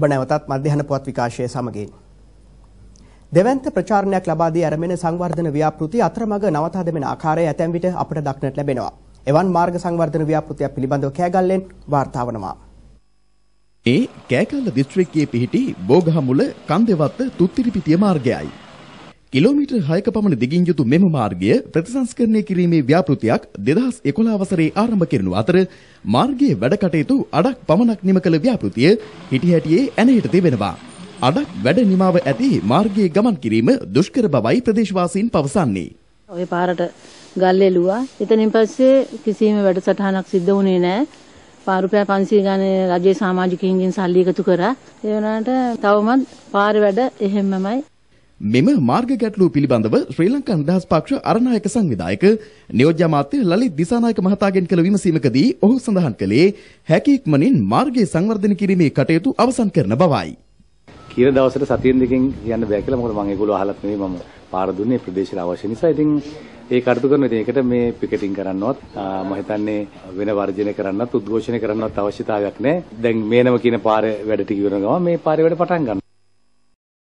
ඔබ නැවතත් මධ්‍යහන පුවත් විකාශය සමගින්. දෙවන්ත ප්‍රචාරණයක් ලබා දී ආරම්භන සංවර්ධන ව්‍යාපෘති අතරමඟ නවතා දෙමන ආකාරය ඇතැම් විට අපට දක්නට ලැබෙනවා. එවන් මාර්ග සංවර්ධන ව්‍යාපෘතියක් පිළිබඳව කෑගල්ලෙන් වාර්තා වනවා. ඒ කෑගල්ල දිස්ත්‍රික්කයේ පිහිටි බෝගහමුල කන්දෙවත්ත තුත්තිරිපිටිය මාර්ගයයි. කිලෝමීටර් 6ක පමණ දිගින් යුතු මෙම මාර්ගය ප්‍රතිසංස්කරණය කිරීමේ ව්‍යාපෘතියක් 2011 වසරේ ආරම්භ කෙරුණු අතර මාර්ගයේ වැඩ කටයුතු අඩක් පමණක් නිම කළ ව්‍යාපෘතිය හිටිහැටියේ ඇනහිට තිබෙනවා. අඩක් වැඩ නිමාව ඇති මාර්ගයේ ගමන් කිරීම දුෂ්කර බවයි ප්‍රදේශවාසීන් පවසන්නේ. ඔය පාරට ගල් එළුවා. එතනින් පස්සේ කිසිම වැඩසටහනක් සිද්ධ වුණේ නැහැ. පාරුපෑ 500 ගණන් රජයේ සමාජිකයින්ගෙන් සල්ලි එකතු කරා. ඒ වුණාට තවමත් පාර වැඩ එහෙමමයි. මෙම මාර්ග ගැටලුව පිළිබඳව ශ්‍රී ලංකා නිදහස් පක්ෂ අරණායක සංවිධායක නියෝජ්‍ය අමාත්‍ය ලලිත් දිසානායක මහතාගෙන් කළ විමසීමකදී ඔහු සඳහන් කළේ හැකි ඉක්මනින් මාර්ගයේ සංවර්ධන කිරීමේ කටයුතු අවසන් කරන බවයි. කියන දවසට සතියෙන් දෙකෙන් කියන්න බෑ කියලා මොකද මම ඒගොල්ලෝ අහලත් නෙවෙයි මම පාර දුන්නේ ප්‍රදේශයට අවශ්‍ය නිසා ඉතින් ඒ කටයුතු කරන ඉතින් ඒකට මේ පිකටින් කරන්නවත් මම හිතන්නේ වෙන වර්ජනය කරන්නත් උද්ඝෝෂණය කරන්නවත් අවශ්‍යතාවයක් නැහැ. දැන් මේනම කියන පාරේ වැඩ ටික ඉවරන ගමන් මේ පාරේ වැඩ පටන් ගන්නවා.